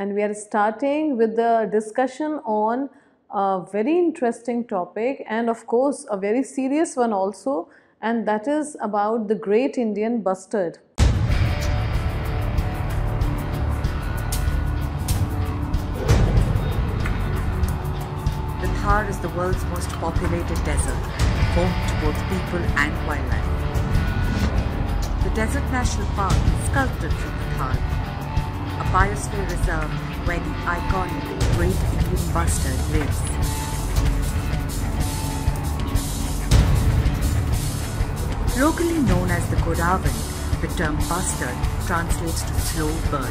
and we are starting with the discussion on a very interesting topic and of course a very serious one also and that is about the great Indian bustard. The Thar is the world's most populated desert, home to both people and wildlife. The Desert National Park is sculpted from the Thar Biosphere Reserve where the iconic Great Green Bustard lives. Locally known as the Godavan, the term bustard translates to slow bird,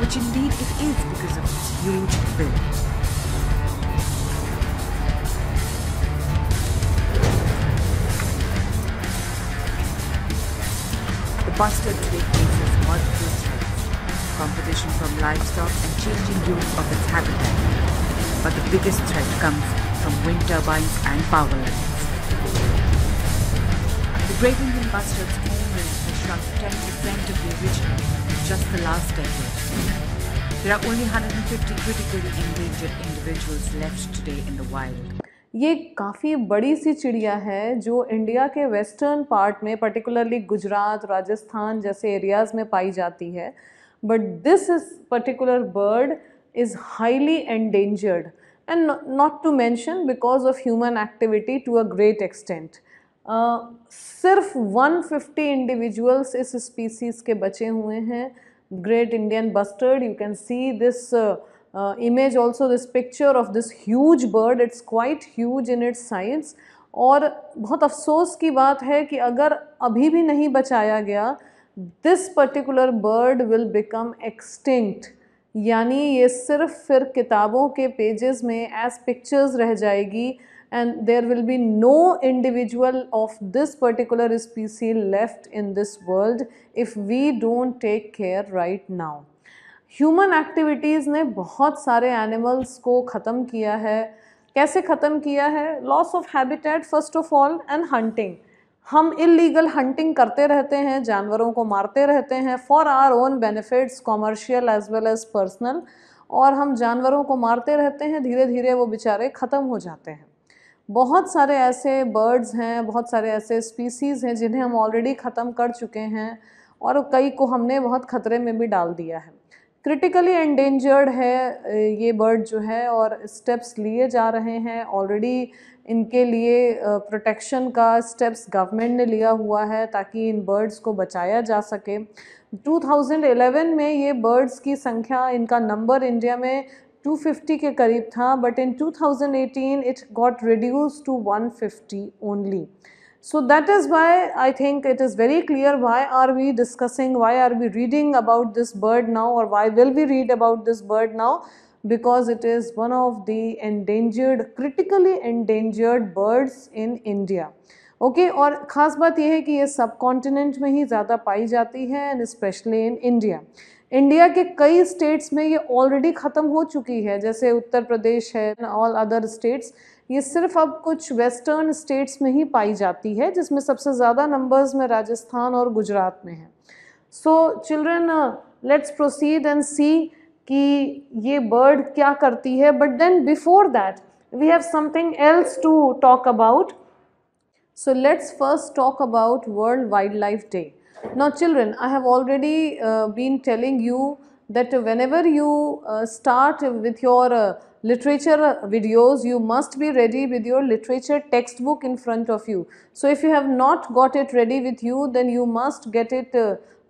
which indeed it is because of its huge bill. The bustard competition from livestock and changing use of its habitat. But the biggest threat comes from wind turbines and power lines. The Great Indian Bustard's boom rate has shrunk 10% of the original in just the last decade. There are only 150 critically endangered individuals left today in the wild. ये काफ़ी बड़ी सी चिड़िया है जो India के western part में particularly Gujarat Rajasthan जैसे areas में पाई जाती है But this is particular bird is highly endangered and not to mention because of human activity to a great extent. Sirf uh, 150 individuals इस species ke bache हुए hain. great Indian bustard. You can see this uh, uh, image also, this picture of this huge bird. It's quite huge in its size. और बहुत अफसोस की बात है कि अगर अभी भी नहीं बचाया गया this particular bird will become extinct यानी ये सिर्फ फिर किताबों के पेजेस में एज पिक्चर्स रह जाएगी and there will be no individual of this particular species left in this world if we don't take care right now human activities ने बहुत सारे एनिमल्स को ख़त्म किया है कैसे ख़त्म किया है loss of habitat first of all and hunting हम इलीगल हंटिंग करते रहते हैं जानवरों को मारते रहते हैं for our own benefits commercial as well as personal और हम जानवरों को मारते रहते हैं धीरे धीरे वो बेचारे ख़त्म हो जाते हैं बहुत सारे ऐसे बर्ड्स हैं बहुत सारे ऐसे स्पीसीज़ हैं जिन्हें हम ऑलरेडी ख़त्म कर चुके हैं और कई को हमने बहुत ख़तरे में भी डाल दिया है क्रिटिकली एंडेंजर्ड है ये बर्ड जो है और स्टेप्स लिए जा रहे हैं ऑलरेडी इनके लिए प्रोटेक्शन का स्टेप्स गवर्नमेंट ने लिया हुआ है ताकि इन बर्ड्स को बचाया जा सके 2011 में ये बर्ड्स की संख्या इनका नंबर इंडिया में 250 के करीब था but in 2018 it got reduce to 150 only so that is why I think it is very clear why are we discussing why are we reading about this bird now और why will we read about this bird now because it is one of the endangered, critically endangered birds in India. Okay okay, और ख़ास बात यह है कि ये सब continent में ही ज़्यादा पाई जाती है and specially in India India के कई स्टेट्स में ये ऑलरेडी ख़त्म हो चुकी है जैसे उत्तर प्रदेश है ऑल अदर स्टेट्स ये सिर्फ अब कुछ वेस्टर्न स्टेट्स में ही पाई जाती है जिसमें सबसे ज़्यादा नंबर्स में राजस्थान और गुजरात में है so children let's proceed and see कि ये बर्ड क्या करती है but then before that we have something else to talk about so let's first talk about world wildlife day now children i have already uh, been telling you that whenever you uh, start with your uh, literature videos you must be ready with your literature textbook in front of you so if you have not got it ready with you then you must get it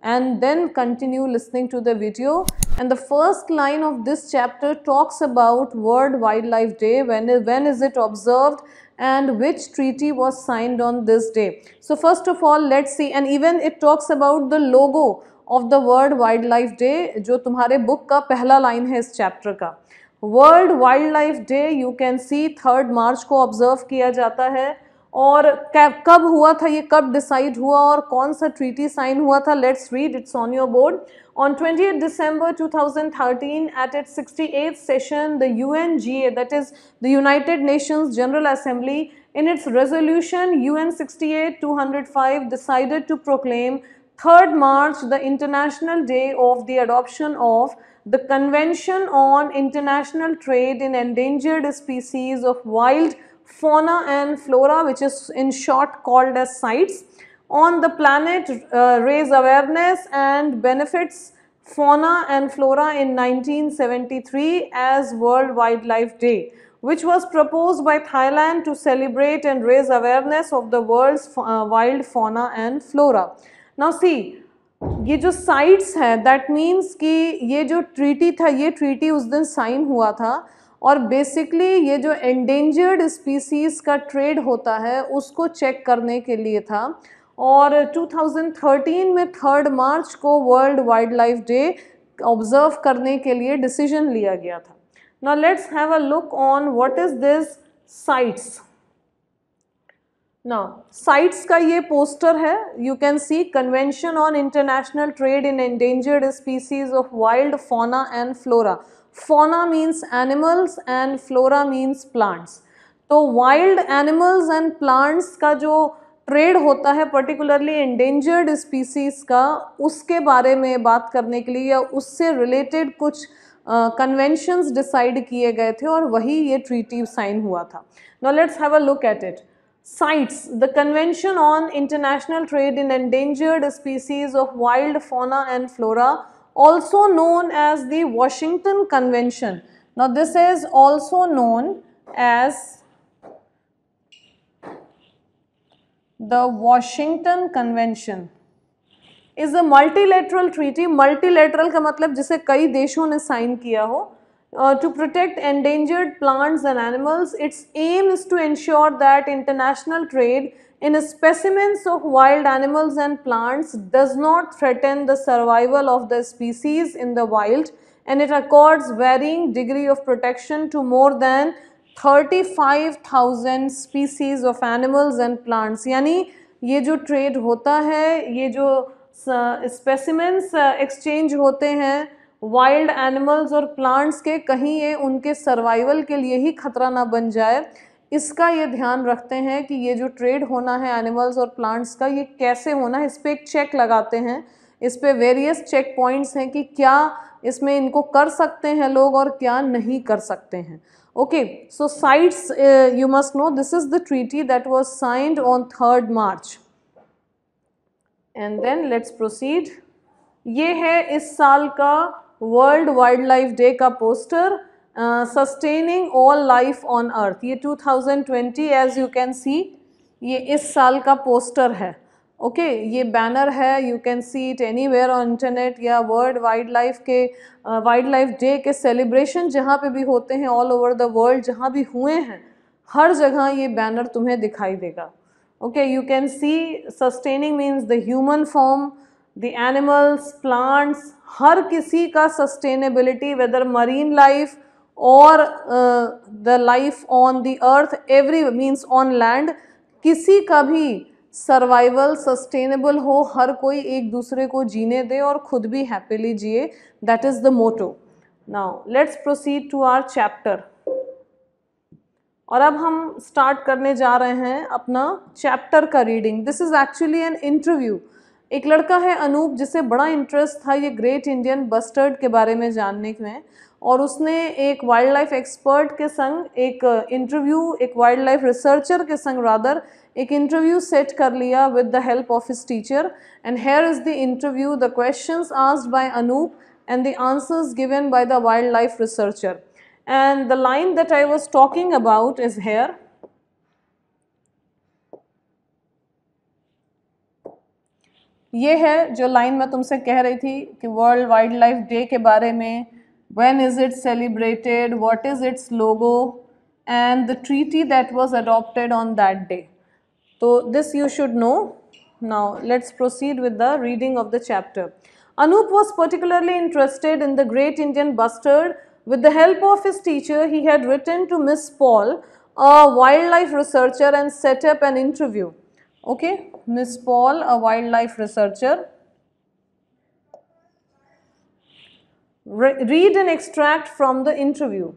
and then continue listening to the video. And the first line of this chapter talks about World Wildlife Day, when, when is it observed and which treaty was signed on this day. So first of all, let's see and even it talks about the logo of the World Wildlife Day, which is your book's first line है this chapter World Wildlife Day, you can see 3rd March को observe किया जाता और कब हुआ था ये कब डिसाइड हुआ और कौन सा ट्रीटी साइन हुआ था let's On 20th December 2013, at its 68th session, the UNGA, that is the United Nations General Assembly, in its resolution UN 68-205 decided to proclaim 3rd March the International Day of the Adoption of the Convention on International Trade in Endangered Species of Wild fauna and flora which is in short called as sites. On the planet uh, raise awareness and benefits fauna and flora in 1973 as World Wildlife Day which was proposed by Thailand to celebrate and raise awareness of the world's uh, wild fauna and flora. Now see, ये जो sites हैं that means कि ये जो treaty था ये treaty उस दिन sign हुआ था और बेसिकली ये जो एंडेंजर्ड स्पीसीज़ का ट्रेड होता है उसको चेक करने के लिए था और 2013 में थर्ड मार्च को world wild life day observe करने के लिए डिसीजन लिया गया था now let's have a look on what is this CITES ना साइट्स का ये पोस्टर है you can see convention on international trade in endangered species of wild fauna and flora fauna means animals and flora means plants तो wild animals and plants का जो trade होता है particularly endangered species का उसके बारे में बात करने के लिए या उससे रिलेटेड कुछ कन्वेंशंस uh, डिसाइड किए गए थे और वही ये ट्रीटी साइन हुआ था no let's have a look at it CITES the convention on international trade in endangered species of wild fauna and flora also known as the Washington Convention. Now this is also known as the Washington Convention. Is a multilateral treaty, multilateral का मतलब जिसे कई देशों ने sign किया हो Uh, to protect endangered plants and animals. Its aim is to ensure that international trade in specimens of wild animals and plants does not threaten the survival of the species in the wild and it accords varying degree of protection to more than 35,000 species of animals and plants यानी ये जो trade होता है ये जो specimens exchange होते हैं wild animals और प्लांट्स के कहीं ये उनके सर्वाइवल के लिए ही खतरा ना बन जाए इसका ये ध्यान रखते हैं कि ये जो ट्रेड होना है एनिमल्स और प्लांट्स का ये कैसे होना है इस पर एक चेक लगाते हैं इस पर वेरियस चेक पॉइंट्स हैं कि क्या इसमें इनको कर सकते हैं लोग और क्या नहीं कर सकते हैं okay so CITES you must know this is the treaty that was signed on third March and then let's proceed ये है इस साल का वर्ल्ड वाइल्ड लाइफ डे का poster sustaining all life on earth ये 2020 एज यू कैन सी ये इस साल का पोस्टर है ओके okay, ये बैनर है you can see it anywhere on internet या वर्ल्ड वाइल्ड लाइफ के वाइल्ड लाइफ डे के सेलिब्रेशन जहाँ पे भी होते हैं ऑल ओवर द वर्ल्ड जहाँ भी हुए हैं हर जगह ये बैनर तुम्हें दिखाई देगा okay you can see sustaining means the human form the animals plants हर किसी का सस्टेनेबिलिटी वेदर मरीन लाइफ और the life on the earth every means on land किसी का भी सर्वाइवल सस्टेनेबल हो हर कोई एक दूसरे को जीने दे और खुद भी हैप्पीली जिए that is the motto now let's proceed to our chapter और अब हम स्टार्ट करने जा रहे हैं अपना चैप्टर का reading this is actually an interview एक लड़का है अनूप जिसे बड़ा इंटरेस्ट था ये ग्रेट इंडियन बस्टर्ड के बारे में जानने में और उसने एक वाइल्ड लाइफ एक्सपर्ट के संग एक इंटरव्यू uh, एक वाइल्ड लाइफ रिसर्चर के संग रादर एक इंटरव्यू सेट कर लिया with the help of his teacher and here is the interview the questions asked by Anoop and the answers given by the wild life researcher and the line that I was talking about is here ये है जो line मैं तुमसे कह रही थी कि world wild life day के बारे में when is it celebrated, what is its logo, and the treaty that was adopted on that day. So this you should know. Now let's proceed with the reading of the chapter. Anup was particularly interested in the great Indian bustard. With the help of his teacher, he had written to Miss Paul, a wildlife researcher, and set up an interview. Okay, Miss Paul, a wildlife researcher. Re read an extract from the interview.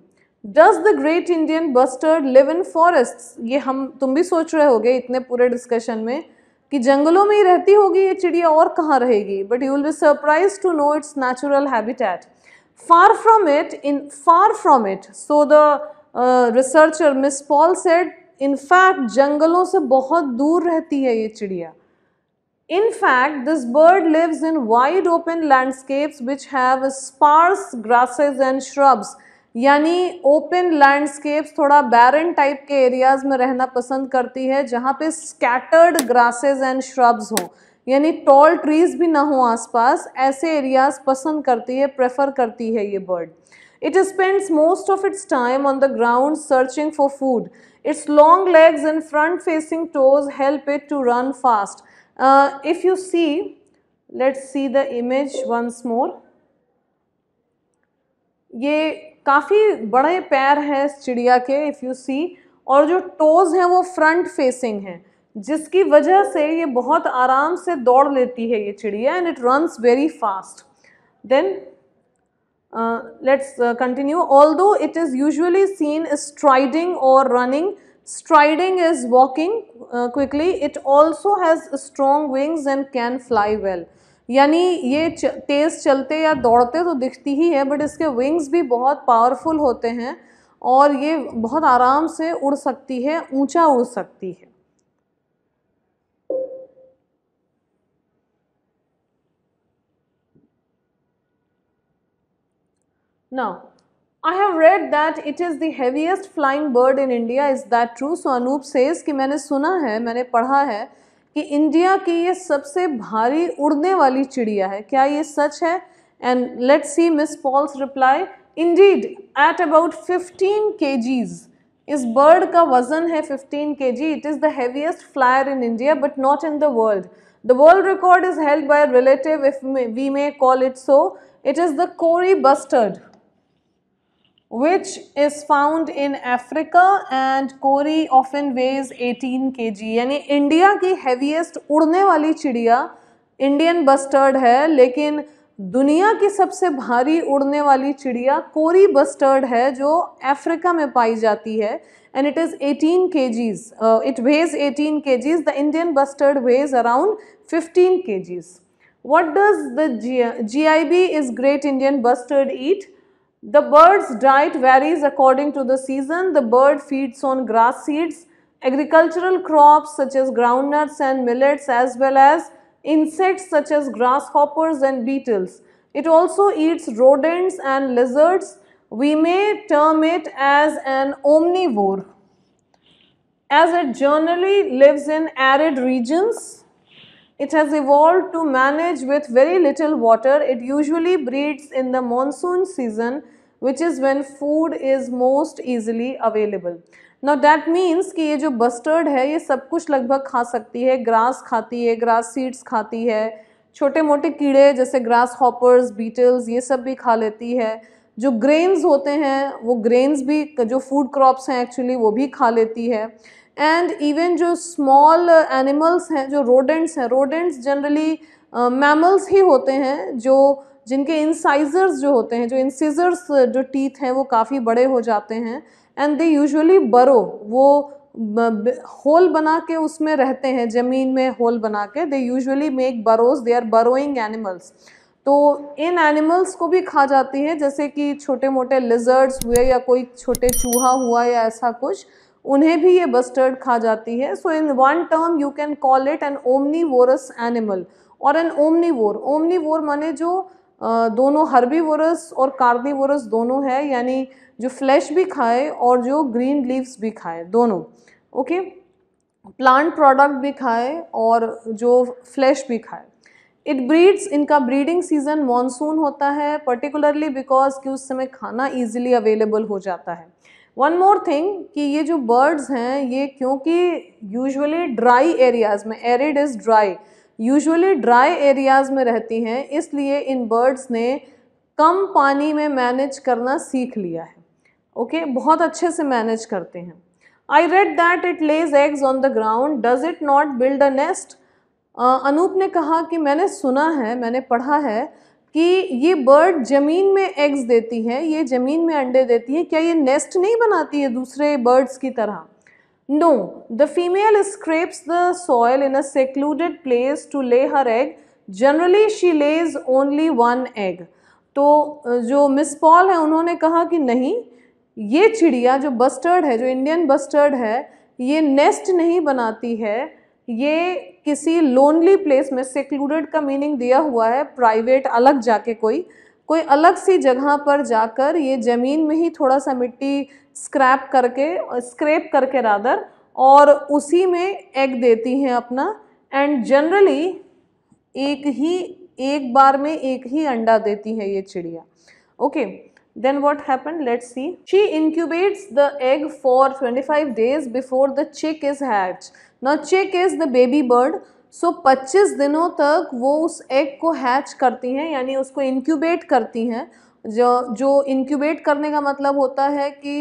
Does the great Indian bustard live in forests? ये हम तुम भी सोच रहे होगे इतने पूरे discussion में कि जंगलों में ही रहती होगी ये चिड़िया और कहाँ रहेगी but you will be surprise to know its natural habitat far from it in far from it so the uh, researcher miss paul said in fact जंगलों से बहुत दूर रहती है ये चिड़िया In fact, this bird lives in wide open landscapes which have sparse grasses and shrubs. यानी open landscapes थोड़ा barren type के एरियाज में रहना पसंद करती है जहाँ पे स्कैटर्ड ग्रासेस एंड श्रब्स हों यानी टॉल ट्रीज भी ना हो आसपास ऐसे एरियाज पसंद करती है प्रेफर करती है bird. It spends most of its time on the ground searching for food. Its long legs and front facing toes help it to run fast. Uh, if you see, let's see the image once more. ये काफ़ी बड़े पैर हैं इस चिड़िया के if you see और जो टोज़ हैं वो फ्रंट फेसिंग हैं जिसकी वजह से ये बहुत आराम से दौड़ लेती है ये चिड़िया and it runs very fast then let's continue although it is usually seen striding और running Striding is walking uh, quickly. It also has strong wings and can fly well. यानी ये तेज़ चलते या दौड़ते तो दिखती ही है बट इसके विंग्स भी बहुत पावरफुल होते हैं और ये बहुत आराम से उड़ सकती है ऊंचा उड़ सकती है ना I have read that it is the heaviest flying bird in India. Is that true? So Anoop says कि मैंने सुना है, मैंने पढ़ा है कि इंडिया की ये सबसे भारी उड़ने वाली चिड़िया है. क्या ये सच है? And let's see Miss Paul's reply. Indeed, at about 15 kgs. इस बर्ड का वजन है 15 kg. It is the heaviest flyer in India, but not in the world. The world record is held by a relative, if we may call it so. It is the Cory Bustard. which is found in Africa and in often weighs 18 kg यानी India की heaviest उड़ने वाली चिड़िया Indian bustard है लेकिन दुनिया की सबसे भारी उड़ने वाली चिड़िया कोरी बस्टर्ड है जो अफ्रीका में पाई जाती है and it is 18 kgs it weighs 18 kgs the Indian bustard weighs around 15 kgs what does the G I B is great Indian bustard eat The bird's diet varies according to the season. The bird feeds on grass seeds, agricultural crops such as groundnuts and millets as well as insects such as grasshoppers and beetles. It also eats rodents and lizards. We may term it as an omnivore as it generally lives in arid regions. It has evolved to manage with very little water. It usually breeds in the monsoon season which is when food is most easily available. Now that means कि ये जो bustard है ये सब कुछ लगभग खा सकती है ग्रास खाती है ग्रास सीड्स खाती है छोटे मोटे कीड़े जैसे ग्रास हॉपर्स बीटल्स ये सब भी खा लेती है जो ग्रेन्स होते हैं वो ग्रेन्स भी जो फूड क्रॉप्स हैं एक्चुअली वो भी खा लेती है एंड इवन जो स्मॉल एनिमल्स हैं जो रोडेंट्स हैं रोडेंट्स जनरली मैमल्स ही होते हैं जो जिनके इंसाइजर्स जो होते हैं जो इंसीजर्स जो टीथ हैं वो काफ़ी बड़े हो जाते हैं एंड दे यूजुअली बरो वो होल बना के उसमें रहते हैं ज़मीन में होल बना के दे usually make burrows they are burrowing animals तो इन एनिमल्स को भी खा जाती है जैसे कि छोटे मोटे लिजर्ड्स हुए या कोई छोटे चूहा हुआ या ऐसा कुछ उन्हें भी ये बस्टर्ड खा जाती है so in one term you can call it an omni animal और एन ओमनी वोर माने जो दोनों हर्बीवोरस और कार्निवोरस दोनों है यानी जो फ्लैश भी खाए और जो ग्रीन लीव्स भी खाए दोनों ओके प्लांट प्रोडक्ट भी खाए और जो फ्लैश भी खाए इट ब्रीड्स इनका ब्रीडिंग सीजन मानसून होता है पर्टिकुलरली बिकॉज कि उस समय खाना ईजिली अवेलेबल हो जाता है वन मोर थिंग कि ये जो बर्ड्स हैं ये क्योंकि यूजुअली ड्राई एरियाज़ में arid is dry usually dry areas में रहती हैं इसलिए इन बर्ड्स ने कम पानी में मैनेज करना सीख लिया है ओके okay? बहुत अच्छे से मैनेज करते हैं I read that it lays eggs on the ground does it not build a nest Anoop ने कहा कि मैंने सुना है मैंने पढ़ा है कि ये बर्ड ज़मीन में एग्स देती है ये ज़मीन में अंडे देती है क्या ये नेस्ट नहीं बनाती है दूसरे बर्ड्स की तरह No, the female scrapes the soil in a secluded place to lay her egg. Generally, she lays only one egg. तो जो मिस पॉल है उन्होंने कहा कि नहीं ये चिड़िया जो बस्टर्ड है जो इंडियन बस्टर्ड है ये नेस्ट नहीं बनाती है ये किसी लोनली प्लेस में सेक्लूडेड का मीनिंग दिया हुआ है प्राइवेट अलग जाके कोई कोई अलग सी जगह पर जाकर ये ज़मीन में ही थोड़ा सा मिट्टी स्क्रैप करके स्क्रैप करके रादर और उसी में एग देती हैं अपना एंड जनरली एक ही एक बार में एक ही अंडा देती है ये चिड़िया okay then what happen let's see she incubates the egg for 25 days before the chick is hatch now chick is the baby bird so so, 25 दिनों तक वो उस एग को हैच करती हैं यानी उसको इनक्यूबेट करती हैं जो जो इनक्यूबेट करने का मतलब होता है कि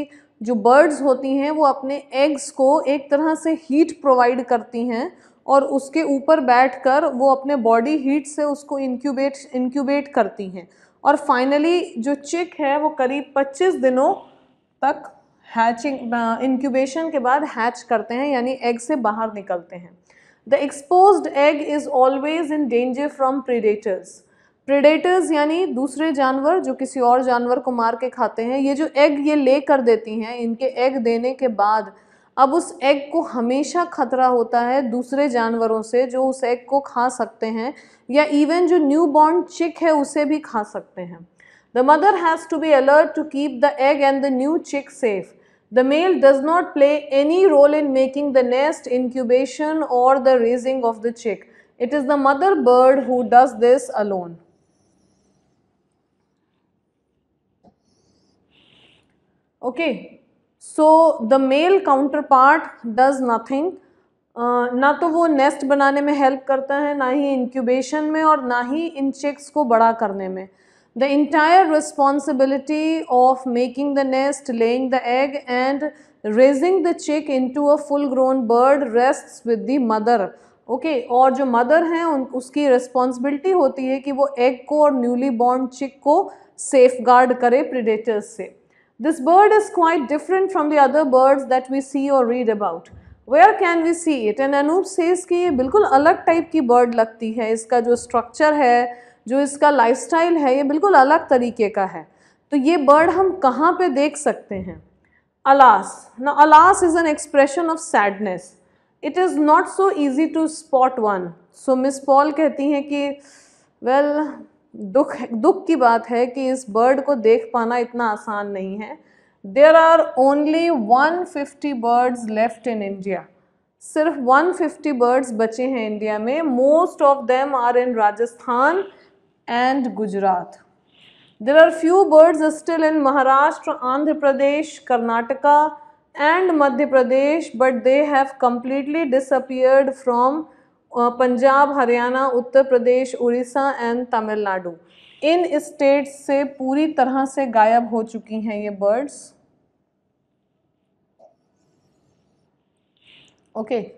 जो बर्ड्स होती हैं वो अपने एग्स को एक तरह से हीट प्रोवाइड करती हैं और उसके ऊपर बैठकर वो अपने बॉडी हीट से उसको इनक्यूबेट इनक्यूबेट करती हैं और फाइनली जो चिक है वो करीब 25 दिनों तक हैचिंग इनक्यूबेशन uh, के बाद हैच करते हैं यानी एग से बाहर निकलते हैं The exposed egg is always in danger from predators. Predators यानी दूसरे जानवर जो किसी और जानवर को मार के खाते हैं ये जो एग ये ले कर देती हैं इनके एग देने के बाद अब उस एग को हमेशा खतरा होता है दूसरे जानवरों से जो उस एग को खा सकते हैं या इवन जो न्यू बॉर्न चिक है उसे भी खा सकते हैं the mother has to be alert to keep the egg and the new chick safe The male does not play any role in making the nest, incubation or the raising of the chick. It is the mother bird who does this alone. Okay, so the male counterpart does nothing. Uh, ना तो वो nest बनाने में help करता है ना ही incubation में और ना ही इन चिक्स को बड़ा करने में the entire responsibility of making the nest, laying the egg and raising the chick into a full grown bird rests with the mother. Okay, or जो mother है उन responsibility होती है कि वो egg को और newly born chick को safeguard करे predators से. This bird is quite different from the other birds that we see or read about. Where can we see it? And Anup says कि ये बिल्कुल अलग type की bird लगती है. इसका जो structure है, जो इसका लाइफस्टाइल है ये बिल्कुल अलग तरीके का है तो ये बर्ड हम कहाँ पे देख सकते हैं अलास ना alas is an expression of sadness it is not so easy to spot one so miss Paul कहती हैं कि वेल well, दुख दुख की बात है कि इस बर्ड को देख पाना इतना आसान नहीं है there are only one fifty birds left in India सिर्फ 150 बर्ड्स बचे हैं इंडिया में most of them are in Rajasthan and Gujarat. There are few birds still in Maharashtra, Andhra Pradesh, Karnataka and Madhya Pradesh but they have completely disappeared from uh, Punjab, Haryana, Uttar Pradesh, Orissa and Tamil Nadu. इन states से पूरी तरह से गायब हो चुकी हैं ये बर्ड्स ओके okay.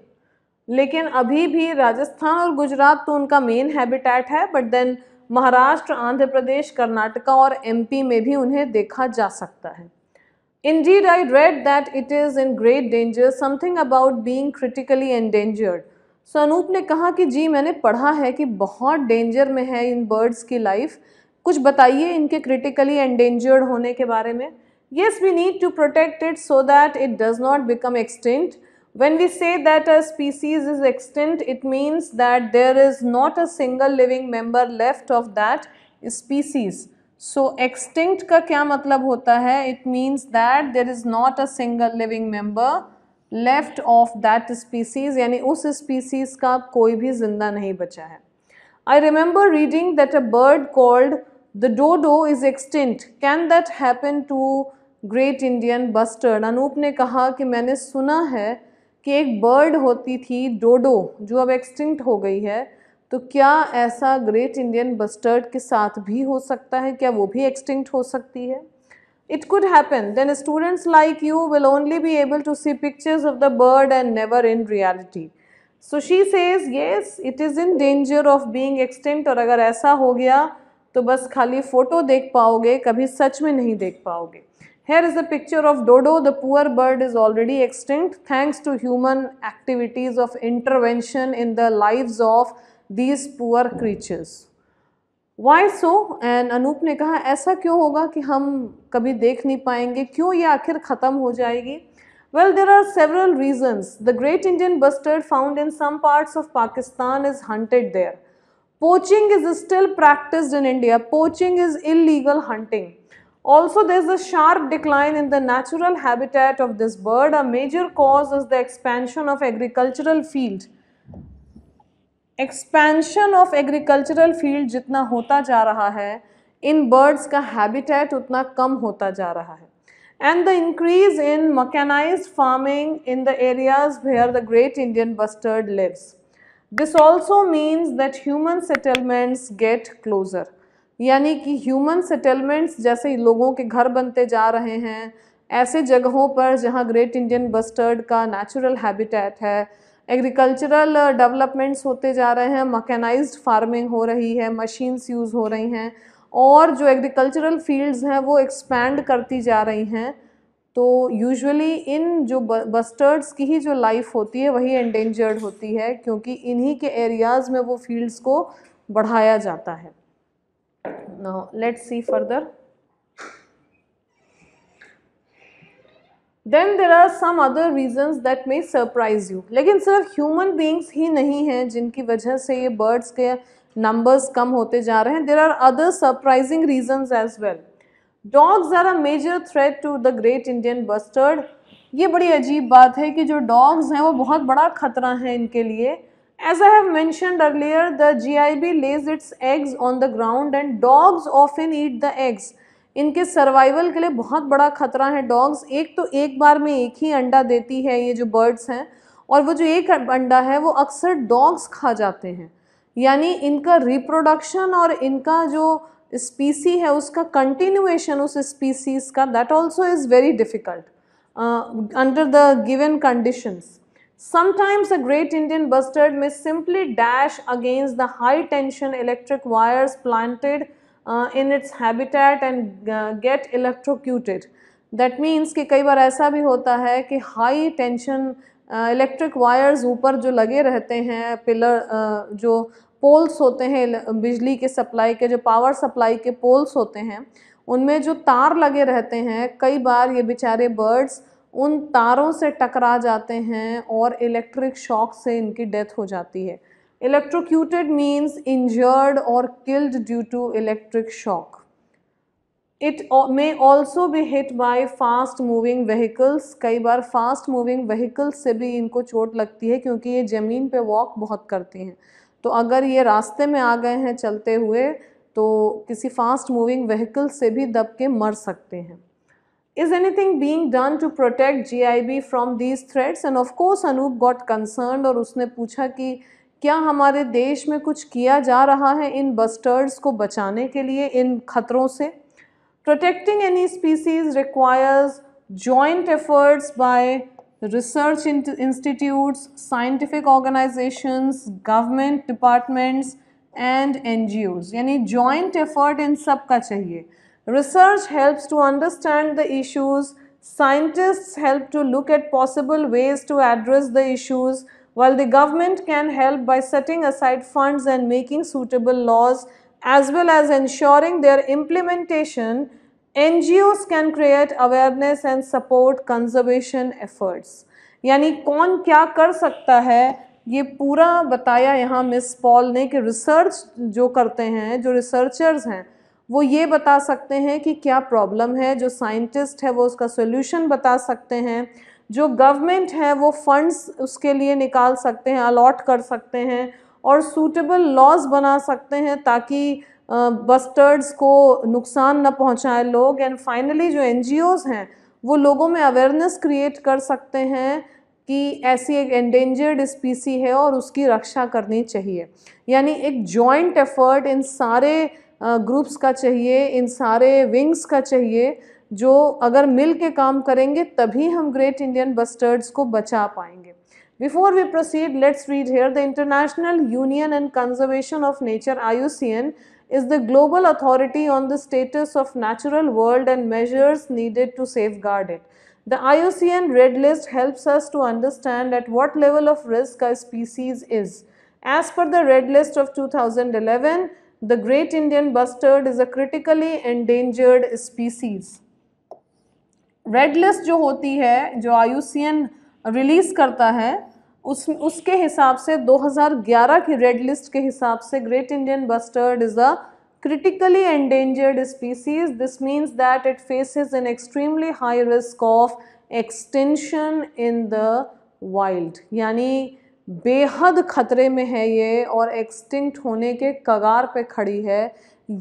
लेकिन अभी भी राजस्थान और गुजरात तो उनका मेन हैबिटेट है बट देन महाराष्ट्र आंध्र प्रदेश कर्नाटका और एमपी में भी उन्हें देखा जा सकता है Indeed, I read that it is in great danger something about being critically endangered so Anoop ने कहा कि जी मैंने पढ़ा है कि बहुत डेंजर में है इन बर्ड्स की लाइफ कुछ बताइए इनके क्रिटिकली एंडेंजर्ड होने के बारे में yes we need to protect it so that it does not become extinct When we say that a species is extinct, it means that there is not a single living member left of that species. So extinct ka kya matlab hota hai It means that there is not a single living member left of that species yani us species ka koi bhi zinda nahi bacha hai I remember reading that a bird called the dodo is extinct. Can that happen to great Indian bustard? anup ne kaha ki maine suna hai कि एक bird होती थी डोडो जो अब extinct हो गई है तो क्या ऐसा ग्रेट इंडियन बस्टर्ड के साथ भी हो सकता है क्या वो भी एक्सटिंक्ट हो सकती है it could happen then students like you will only be able to see pictures of the bird and never in reality so she says yes it is in danger of being extinct और अगर ऐसा हो गया तो बस खाली photo देख पाओगे कभी सच में नहीं देख पाओगे Here is a picture of dodo, the poor bird is already extinct thanks to human activities of intervention in the lives of these poor creatures. Why so? And Anoop ne kaha, aisa kyo hoga ki hum kabhi dekh nahi payenge, kyo ye akhir khatam ho jayegi? Well, there are several reasons. The great Indian bustard found in some parts of Pakistan is hunted there. Poaching is still practiced in India. Poaching is illegal hunting. Also, there is a sharp decline in the natural habitat of this bird. A major cause is the expansion of agricultural field. Expansion of agricultural field, jitna hota ja raha hai, in birds ka habitat utna kam hota ja raha hai. and the increase in mechanized farming in the areas where the great Indian bustard lives. This also means that human settlements get closer. यानी कि human settlements जैसे लोगों के घर बनते जा रहे हैं ऐसे जगहों पर जहाँ ग्रेट इंडियन बस्टर्ड का नेचुरल हैबिटेट है एग्रीकल्चरल डेवलपमेंट्स uh, होते जा रहे हैं मकैनाइज फार्मिंग हो रही है मशीन्स यूज़ हो रही हैं और जो एग्रीकल्चरल फील्ड्स हैं वो एक्सपैंड करती जा रही हैं तो यूजुअली इन जो बस्टर्ड्स की ही जो लाइफ होती है वही एंडेंजर्ड होती है क्योंकि इन्हीं के एरियाज़ में वो फील्ड्स को बढ़ाया जाता है now let's see further then there are some other reasons that may surprise you लेकिन सिर्फ ह्यूमन बींग्स ही नहीं हैं जिनकी वजह से ये बर्ड्स के नंबर्स कम होते जा रहे हैं there are other surprising reasons as well dogs are a major threat to the great Indian bustard ये बड़ी अजीब बात है कि जो डॉग्स हैं वो बहुत बड़ा खतरा है इनके लिए As I have mentioned earlier, the GIB lays its eggs on the ground and dogs often eat the eggs. इनके सर्वाइवल के लिए बहुत बड़ा खतरा है डॉग्स एक तो एक बार में एक ही अंडा देती है ये जो बर्ड्स हैं और वो जो एक अंडा है वो अक्सर डॉग्स खा जाते हैं यानी इनका रिप्रोडक्शन और इनका जो स्पीसी है उसका कंटिन्यूएशन उस स्पीसीज़ का that also is very difficult under the given conditions Sometimes a great Indian bustard may simply dash against the high tension electric wires planted uh, in its habitat and uh, get electrocuted. that means कि कई बार ऐसा भी होता है कि high tension electric wires ऊपर जो लगे रहते हैं पिलर uh, जो पोल्स होते हैं बिजली के सप्लाई के जो पावर सप्लाई के पोल्स होते हैं उनमें जो तार लगे रहते हैं कई बार ये बेचारे बर्ड्स उन तारों से टकरा जाते हैं और इलेक्ट्रिक शॉक से इनकी डेथ हो जाती है इलेक्ट्रोक्यूटेड मीन्स इंजर्ड और killed due to electric shock it may also be hit by fast moving vehicles कई बार फास्ट मूविंग व्हीकल्स से भी इनको चोट लगती है क्योंकि ये ज़मीन पे वॉक बहुत करती हैं तो अगर ये रास्ते में आ गए हैं चलते हुए तो किसी फास्ट मूविंग व्हीकल से भी दब के मर सकते हैं Is anything being done to protect GIB from these threats? And of course Anoop got concerned और उसने पूछा कि क्या हमारे देश में कुछ किया जा रहा है इन बस्टर्ड्स को बचाने के लिए इन खतरों से protecting any species requires joint efforts by research institutes, scientific organizations, government departments and NGOs यानी joint effort इन सब का चाहिए Research helps to understand the issues, scientists help to look at possible ways to address the issues, while the government can help by setting aside funds and making suitable laws as well as ensuring their implementation, NGOs can create awareness and support conservation efforts. यानी कौन क्या कर सकता है ये पूरा बताया यहाँ मिस पॉल ने कि रिसर्च जो करते हैं जो रिसर्चर्स हैं वो ये बता सकते हैं कि क्या प्रॉब्लम है जो साइंटिस्ट है वो उसका सोल्यूशन बता सकते हैं जो गवर्नमेंट है वो फंड्स उसके लिए निकाल सकते हैं अलॉट कर सकते हैं और सूटेबल लॉज बना सकते हैं ताकि बस्टर्ड्स को नुकसान न पहुंचाए लोग एंड फाइनली जो एन हैं वो लोगों में अवेयरनेस क्रिएट कर सकते हैं कि ऐसी एक एंडेंजर्ड स्पीसी है और उसकी रक्षा करनी चाहिए यानी एक जॉइंट एफर्ट इन सारे ग्रुप्स का चाहिए इन सारे विंग्स का चाहिए जो अगर मिल के काम करेंगे तभी हम ग्रेट इंडियन बस्टर्ड्स को बचा पाएंगे before we proceed let's read here the international union and conservation of nature I is the global authority on the status of natural world and measures needed to safeguard it the IUCN red list helps us to understand at what level of risk species is as per the red list of two thousand eleven the great Indian bustard is a critically endangered species. Red list जो होती है जो IUCN release करता है उस उसके हिसाब से 2011 की रेड लिस्ट के हिसाब से great Indian bustard is a critically endangered species this means that it faces an extremely high risk of extinction in the wild यानी बेहद ख़तरे में है ये और एक्सटिंक्ट होने के कगार पे खड़ी है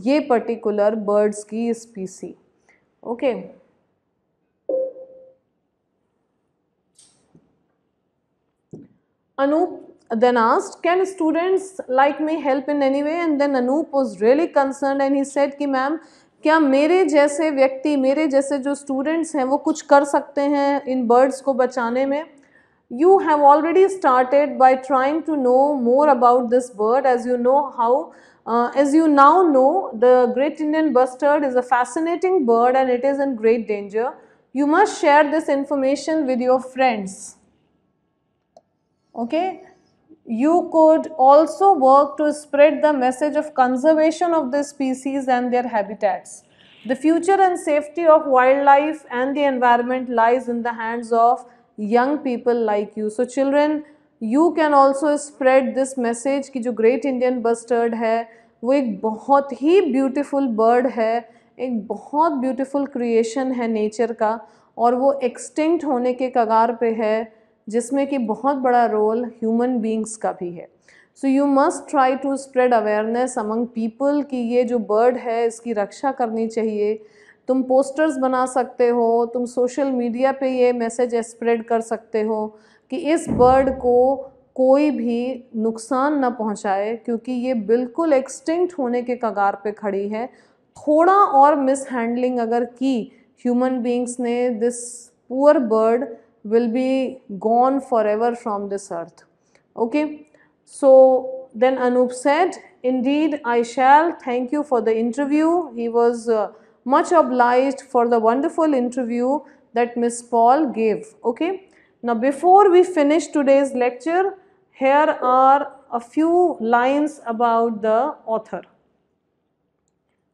ये पर्टिकुलर बर्ड्स की species okay Anoop then asked can students like me help in any way and then Anoop was really concern and he said कि मैम क्या मेरे जैसे व्यक्ति मेरे जैसे जो स्टूडेंट्स हैं वो कुछ कर सकते हैं इन बर्ड्स को बचाने में you have already started by trying to know more about this bird as you know how uh, as you now know the great Indian bustard is a fascinating bird and it is in great danger. You must share this information with your friends. Okay. You could also work to spread the message of conservation of this species and their habitats. The future and safety of wildlife and the environment lies in the hands of young people like you so children you can also spread this message कि जो great indian bustard है वो एक बहुत ही beautiful bird है एक बहुत beautiful creation है nature का और वो extinct होने के कगार पे है जिसमें कि बहुत बड़ा रोल ह्यूमन बींग्स का भी है so you must try to spread awareness among people कि ये जो बर्ड है इसकी रक्षा करनी चाहिए तुम पोस्टर्स बना सकते हो तुम सोशल मीडिया पे ये मैसेज स्प्रेड कर सकते हो कि इस बर्ड को कोई भी नुकसान ना पहुंचाए क्योंकि ये बिल्कुल एक्सटिंक्ट होने के कगार पे खड़ी है थोड़ा और मिस हैंडलिंग अगर की ह्यूमन बींग्स ने this poor bird will be gone forever this this earth okay so then said, indeed I shall thank you for the interview he was Much obliged for the wonderful interview that Miss Paul gave. Okay. Now before we finish today's lecture, here are a few lines about the author.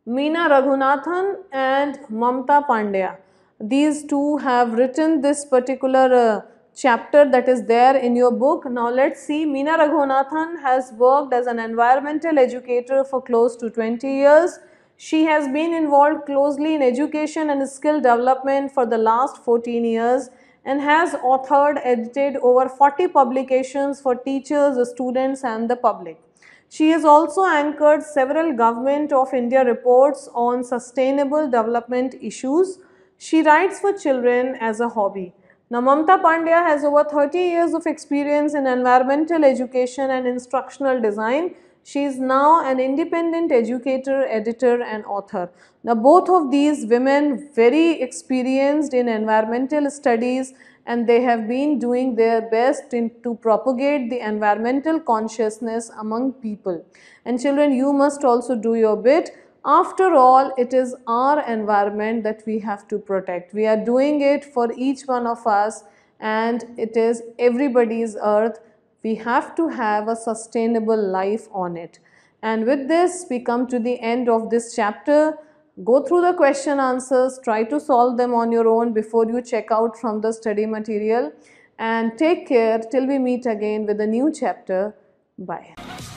Meena Raghunathan and Mamta Pandya. These two have written this particular uh, chapter that is there in your book. Now let's see, Meena Raghunathan has worked as an environmental educator for close to 20 years. She has been involved closely in education and skill development for the last 14 years and has authored, edited over 40 publications for teachers, students and the public. She has also anchored several Government of India reports on sustainable development issues. She writes for children as a hobby. Now, Mamta Pandya has over 30 years of experience in environmental education and instructional design she is now an independent educator, editor and author. Now both of these women very experienced in environmental studies and they have been doing their best in, to propagate the environmental consciousness among people. And children you must also do your bit. After all, it is our environment that we have to protect. We are doing it for each one of us and it is everybody's earth we have to have a sustainable life on it. And with this, we come to the end of this chapter. Go through the question answers, try to solve them on your own before you check out from the study material. And take care till we meet again with a new chapter. Bye.